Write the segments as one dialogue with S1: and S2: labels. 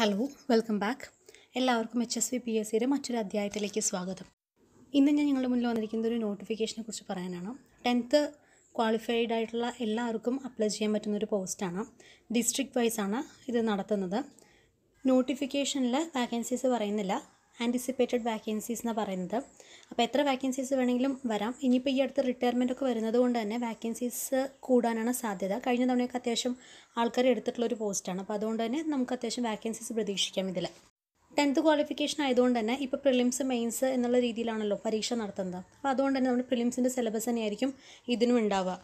S1: hello welcome back എല്ലാവർക്കും H S V P S സിയുടെ മറ്റൊരു അധ്യായത്തിലേക്ക് സ്വാഗതം ഇന്ന് ഞാൻ നിങ്ങളുടെ മുന്നിൽ വന്നിരിക്കുന്നത് ഒരു നോട്ടിഫിക്കേഷനെ കുറിച്ച് പറയാനാണ് ടെൻത്ത് ക്വാളിഫൈഡ് ആയിട്ടുള്ള എല്ലാവർക്കും അപ്ലൈ ചെയ്യാൻ പറ്റുന്ന ഒരു പോസ്റ്റാണ് ഡിസ്ട്രിക്ട് വൈസാണ് ഇത് നടത്തുന്നത് നോട്ടിഫിക്കേഷനിൽ വാക്കൻസീസ് പറയുന്നില്ല ആൻറ്റിസിപ്പേറ്റഡ് വാക്കൻസീസ് എന്ന് പറയുന്നത് അപ്പോൾ എത്ര വാക്കൻസീസ് വേണമെങ്കിലും വരാം ഇനിയിപ്പോൾ ഈ അടുത്ത് റിട്ടയർമെൻ്റ് ഒക്കെ വരുന്നത് കൊണ്ട് തന്നെ വാക്കൻസീസ് കൂടാനാണ് സാധ്യത കഴിഞ്ഞ തവണയൊക്കെ അത്യാവശ്യം ആൾക്കാർ എടുത്തിട്ടുള്ള ഒരു പോസ്റ്റാണ് അപ്പോൾ അതുകൊണ്ട് തന്നെ നമുക്ക് അത്യാവശ്യം വാക്കൻസീസ് പ്രതീക്ഷിക്കാം ഇതിൽ ടെൻത്ത് ക്വാളിഫിക്കേഷൻ ആയതുകൊണ്ട് തന്നെ ഇപ്പോൾ പ്രിലിംസ് മെയിൻസ് എന്നുള്ള രീതിയിലാണല്ലോ പരീക്ഷ നടത്തുന്നത് അപ്പോൾ അതുകൊണ്ട് തന്നെ നമ്മുടെ പ്രിലിംസിൻ്റെ സിലബസ് തന്നെയായിരിക്കും ഇതിനും ഉണ്ടാവുക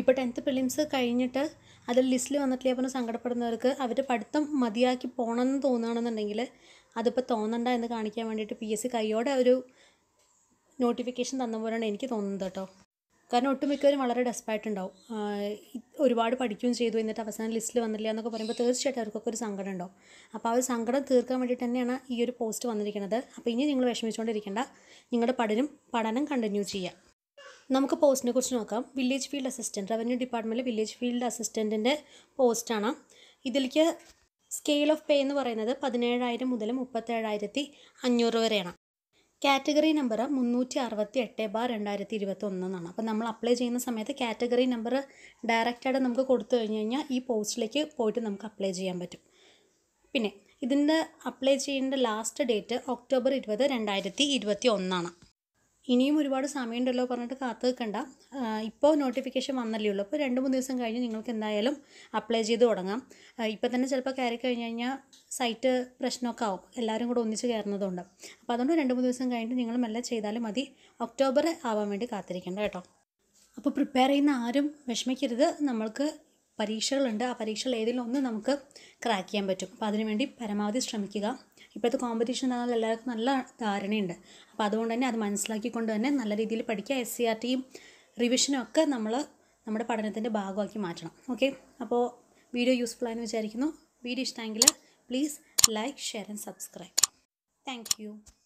S1: ഇപ്പോൾ ടെൻത്ത് പ്രിലിംസ് കഴിഞ്ഞിട്ട് അതിൽ ലിസ്റ്റിൽ വന്നിട്ടില്ല പറഞ്ഞ സങ്കടപ്പെടുന്നവർക്ക് അവർ പഠിത്തം മതിയാക്കി പോകണമെന്ന് തോന്നുകയാണെന്നുണ്ടെങ്കിൽ അതിപ്പോൾ തോന്നണ്ട എന്ന് കാണിക്കാൻ വേണ്ടിയിട്ട് പി എസ് സി കൈയോടെ ഒരു നോട്ടിഫിക്കേഷൻ തന്ന പോലെയാണ് എനിക്ക് തോന്നുന്നത് കേട്ടോ കാരണം ഒട്ടുമിക്കവരും വളരെ ഡെസ്പായിട്ടുണ്ടാവും ഒരുപാട് പഠിക്കുകയും ചെയ്തു എന്നിട്ട് അവസാനം ലിസ്റ്റിൽ വന്നില്ല എന്നൊക്കെ പറയുമ്പോൾ തീർച്ചയായിട്ടും അവർക്കൊക്കെ ഒരു സങ്കടം ഉണ്ടാവും അപ്പോൾ ആ ഒരു സങ്കടം തീർക്കാൻ വേണ്ടി തന്നെയാണ് ഈ ഒരു പോസ്റ്റ് വന്നിരിക്കുന്നത് അപ്പോൾ ഇനി നിങ്ങൾ വിഷമിച്ചുകൊണ്ടിരിക്കേണ്ട നിങ്ങളുടെ പഠനം പഠനം കണ്ടിന്യൂ ചെയ്യാം നമുക്ക് പോസ്റ്റിനെ കുറിച്ച് നോക്കാം village field assistant revenue department village field അസിസ്റ്റൻറ്റിൻ്റെ പോസ്റ്റാണ് ഇതിലേക്ക് സ്കെയിൽ ഓഫ് പേ എന്ന് പറയുന്നത് പതിനേഴായിരം മുതൽ മുപ്പത്തേഴായിരത്തി അഞ്ഞൂറ് വരെയാണ് കാറ്റഗറി നമ്പർ മുന്നൂറ്റി അറുപത്തി എട്ട് ബാർ രണ്ടായിരത്തി ഇരുപത്തി ഒന്ന് എന്നാണ് അപ്പോൾ നമ്മൾ അപ്ലൈ ചെയ്യുന്ന സമയത്ത് കാറ്റഗറി നമ്പർ ഡയറക്റ്റായിട്ട് നമുക്ക് കൊടുത്തു കഴിഞ്ഞ് കഴിഞ്ഞാൽ ഈ പോസ്റ്റിലേക്ക് പോയിട്ട് നമുക്ക് അപ്ലൈ ചെയ്യാൻ പറ്റും പിന്നെ ഇതിൻ്റെ അപ്ലൈ ചെയ്യേണ്ട ലാസ്റ്റ് ഡേറ്റ് ഒക്ടോബർ ഇരുപത് രണ്ടായിരത്തി ഇരുപത്തി ഒന്നാണ് ഇനിയും ഒരുപാട് സമയമുണ്ടല്ലോ പറഞ്ഞിട്ട് കാത്തു നിൽക്കണ്ട ഇപ്പോൾ നോട്ടിഫിക്കേഷൻ വന്നല്ലേ ഉള്ളൂ അപ്പോൾ രണ്ട് മൂന്ന് ദിവസം കഴിഞ്ഞ് നിങ്ങൾക്ക് എന്തായാലും അപ്ലൈ ചെയ്ത് തുടങ്ങാം ഇപ്പോൾ തന്നെ ചിലപ്പോൾ കയറി കഴിഞ്ഞ് കഴിഞ്ഞാൽ സൈറ്റ് പ്രശ്നമൊക്കെ ആവും എല്ലാവരും കൂടെ ഒന്നിച്ച് കയറുന്നതുകൊണ്ട് അപ്പോൾ അതുകൊണ്ട് രണ്ട് മൂന്ന് ദിവസം കഴിഞ്ഞിട്ട് നിങ്ങൾ മെല്ലെ ചെയ്താലും മതി ഒക്ടോബർ ആവാൻ വേണ്ടി കാത്തിരിക്കേണ്ട കേട്ടോ അപ്പോൾ പ്രിപ്പയർ ചെയ്യുന്ന ആരും വിഷമിക്കരുത് നമ്മൾക്ക് പരീക്ഷകളുണ്ട് ആ പരീക്ഷകൾ ഏതെങ്കിലും ഒന്ന് നമുക്ക് ക്രാക്ക് ചെയ്യാൻ പറ്റും അപ്പോൾ അതിനുവേണ്ടി പരമാവധി ശ്രമിക്കുക ഇപ്പോഴത്തെ കോമ്പറ്റീഷൻ എന്നാൽ എല്ലാവർക്കും നല്ല ധാരണയുണ്ട് അപ്പോൾ അതുകൊണ്ട് തന്നെ അത് മനസ്സിലാക്കിക്കൊണ്ട് തന്നെ നല്ല രീതിയിൽ പഠിക്കുക എസ് സി ആർ ടിയും റിവിഷനും ഒക്കെ നമ്മൾ നമ്മുടെ പഠനത്തിൻ്റെ ഭാഗമാക്കി മാറ്റണം ഓക്കെ അപ്പോൾ വീഡിയോ യൂസ്ഫുൾ ആയെന്ന് വിചാരിക്കുന്നു വീഡിയോ ഇഷ്ടമെങ്കിൽ please like share and subscribe thank